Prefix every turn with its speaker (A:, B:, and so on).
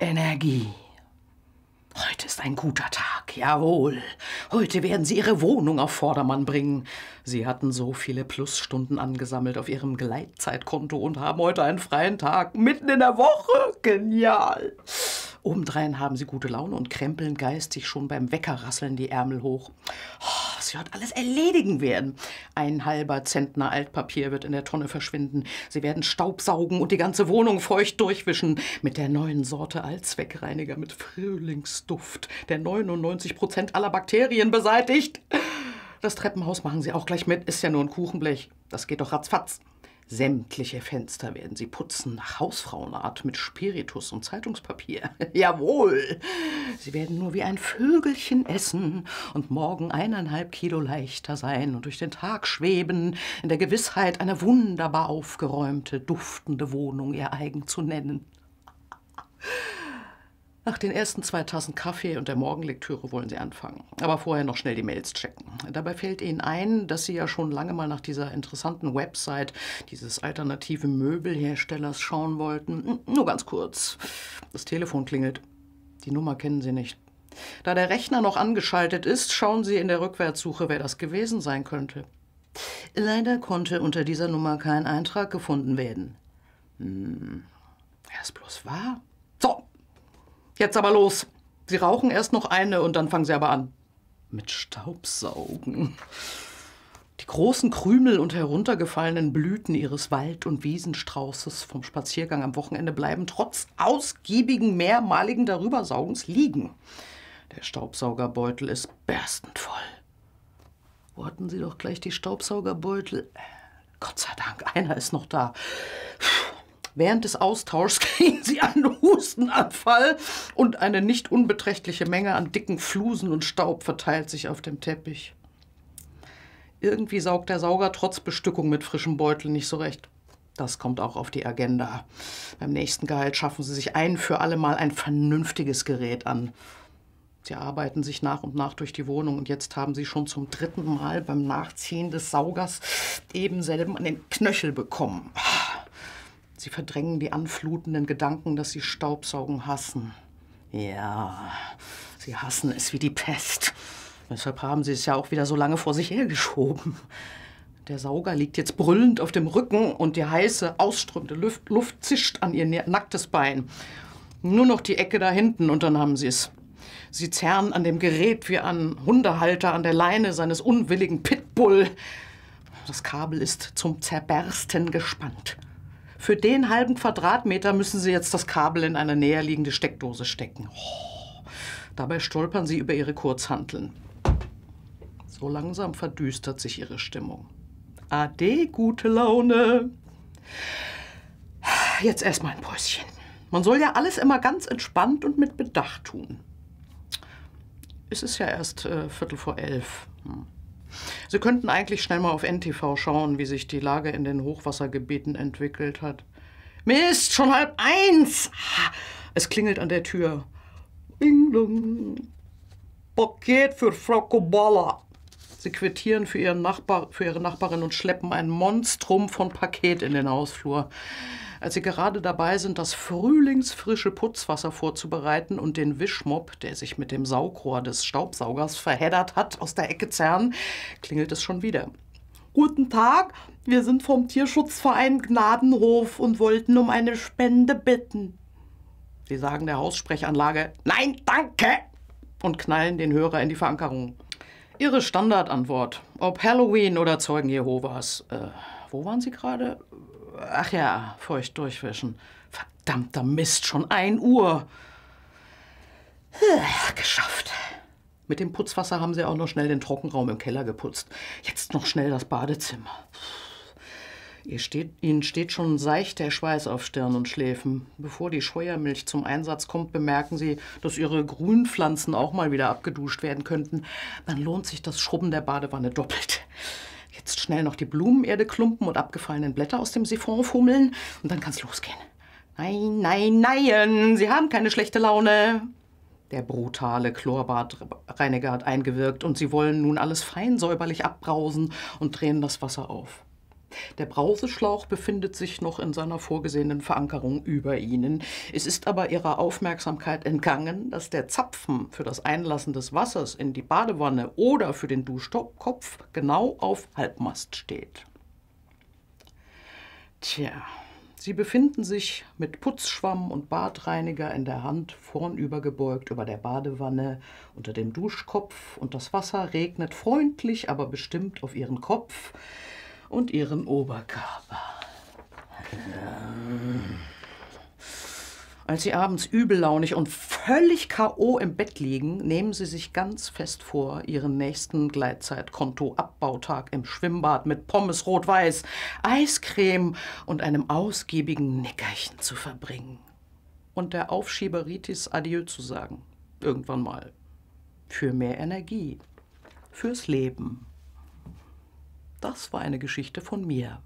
A: Energie. Heute ist ein guter Tag, jawohl. Heute werden Sie Ihre Wohnung auf Vordermann bringen. Sie hatten so viele Plusstunden angesammelt auf Ihrem Gleitzeitkonto und haben heute einen freien Tag, mitten in der Woche. Genial. Obendrein haben Sie gute Laune und krempeln geistig schon beim Weckerrasseln die Ärmel hoch. Oh, was wir heute alles erledigen werden. Ein halber Zentner Altpapier wird in der Tonne verschwinden. Sie werden Staubsaugen und die ganze Wohnung feucht durchwischen. Mit der neuen Sorte Allzweckreiniger mit Frühlingsduft, der 99 Prozent aller Bakterien beseitigt. Das Treppenhaus machen Sie auch gleich mit, ist ja nur ein Kuchenblech. Das geht doch ratzfatz. Sämtliche Fenster werden sie putzen nach Hausfrauenart mit Spiritus und Zeitungspapier. Jawohl! Sie werden nur wie ein Vögelchen essen und morgen eineinhalb Kilo leichter sein und durch den Tag schweben, in der Gewissheit, eine wunderbar aufgeräumte, duftende Wohnung ihr eigen zu nennen. Nach den ersten 2000 Kaffee und der Morgenlektüre wollen Sie anfangen. Aber vorher noch schnell die Mails checken. Dabei fällt Ihnen ein, dass Sie ja schon lange mal nach dieser interessanten Website dieses alternativen Möbelherstellers schauen wollten. Hm, nur ganz kurz. Das Telefon klingelt. Die Nummer kennen Sie nicht. Da der Rechner noch angeschaltet ist, schauen Sie in der Rückwärtssuche, wer das gewesen sein könnte. Leider konnte unter dieser Nummer kein Eintrag gefunden werden. Hm, Er ist bloß wahr? Jetzt aber los. Sie rauchen erst noch eine und dann fangen Sie aber an. Mit Staubsaugen. Die großen Krümel und heruntergefallenen Blüten ihres Wald- und Wiesenstraußes vom Spaziergang am Wochenende bleiben trotz ausgiebigen mehrmaligen Darübersaugens liegen. Der Staubsaugerbeutel ist berstend voll. Wo hatten Sie doch gleich die Staubsaugerbeutel? Gott sei Dank, einer ist noch da. Puh. Während des Austauschs kriegen sie einen Hustenabfall und eine nicht unbeträchtliche Menge an dicken Flusen und Staub verteilt sich auf dem Teppich. Irgendwie saugt der Sauger trotz Bestückung mit frischem Beutel nicht so recht. Das kommt auch auf die Agenda. Beim nächsten Gehalt schaffen sie sich ein für alle Mal ein vernünftiges Gerät an. Sie arbeiten sich nach und nach durch die Wohnung und jetzt haben sie schon zum dritten Mal beim Nachziehen des Saugers eben selben an den Knöchel bekommen. Ah. Sie verdrängen die anflutenden Gedanken, dass Sie Staubsaugen hassen. Ja, Sie hassen es wie die Pest. Deshalb haben Sie es ja auch wieder so lange vor sich hergeschoben. Der Sauger liegt jetzt brüllend auf dem Rücken und die heiße, ausströmende Luft, Luft zischt an ihr nacktes Bein. Nur noch die Ecke da hinten und dann haben sie es. Sie zerren an dem Gerät wie an Hundehalter an der Leine seines unwilligen Pitbull. Das Kabel ist zum Zerbersten gespannt. Für den halben Quadratmeter müssen Sie jetzt das Kabel in eine näherliegende Steckdose stecken. Oh. Dabei stolpern Sie über Ihre Kurzhanteln. So langsam verdüstert sich Ihre Stimmung. Ade, gute Laune. Jetzt erstmal ein Päuschen. Man soll ja alles immer ganz entspannt und mit Bedacht tun. Es ist ja erst äh, Viertel vor elf. Hm. Sie könnten eigentlich schnell mal auf NTV schauen, wie sich die Lage in den Hochwassergebieten entwickelt hat. Mist, schon halb eins! Es klingelt an der Tür. Ding, dong. Paket für Frau Kobala. Sie quittieren für, ihren Nachbar, für ihre Nachbarin und schleppen ein Monstrum von Paket in den Hausflur. Als sie gerade dabei sind, das frühlingsfrische Putzwasser vorzubereiten und den Wischmob, der sich mit dem Saugrohr des Staubsaugers verheddert hat, aus der Ecke zerren, klingelt es schon wieder. Guten Tag, wir sind vom Tierschutzverein Gnadenhof und wollten um eine Spende bitten. Sie sagen der Haussprechanlage Nein, danke und knallen den Hörer in die Verankerung. Ihre Standardantwort, ob Halloween oder Zeugen Jehovas. Äh, wo waren Sie gerade? Ach ja, feucht durchwischen. Verdammter Mist, schon ein Uhr. Geschafft. Mit dem Putzwasser haben sie auch noch schnell den Trockenraum im Keller geputzt. Jetzt noch schnell das Badezimmer. Ihr steht, ihnen steht schon seicht der Schweiß auf Stirn und Schläfen. Bevor die Scheuermilch zum Einsatz kommt, bemerken sie, dass ihre Grünpflanzen auch mal wieder abgeduscht werden könnten. Dann lohnt sich das Schrubben der Badewanne doppelt. Jetzt schnell noch die Blumenerde klumpen und abgefallenen Blätter aus dem Siphon fummeln und dann kann's losgehen. Nein, nein, nein, Sie haben keine schlechte Laune. Der brutale Chlorbadreiniger hat eingewirkt und sie wollen nun alles fein säuberlich abbrausen und drehen das Wasser auf. Der Brauseschlauch befindet sich noch in seiner vorgesehenen Verankerung über ihnen. Es ist aber ihrer Aufmerksamkeit entgangen, dass der Zapfen für das Einlassen des Wassers in die Badewanne oder für den Duschkopf genau auf Halbmast steht. Tja. Sie befinden sich mit Putzschwamm und Badreiniger in der Hand vornübergebeugt über der Badewanne unter dem Duschkopf und das Wasser regnet freundlich, aber bestimmt auf ihren Kopf und ihrem Oberkörper. Als Sie abends übellaunig und völlig K.O. im Bett liegen, nehmen Sie sich ganz fest vor, Ihren nächsten Gleitzeitkonto-Abbautag im Schwimmbad mit Pommes rot-weiß, Eiscreme und einem ausgiebigen Nickerchen zu verbringen. Und der Aufschieberitis Adieu zu sagen. Irgendwann mal. Für mehr Energie. Fürs Leben. Das war eine Geschichte von mir.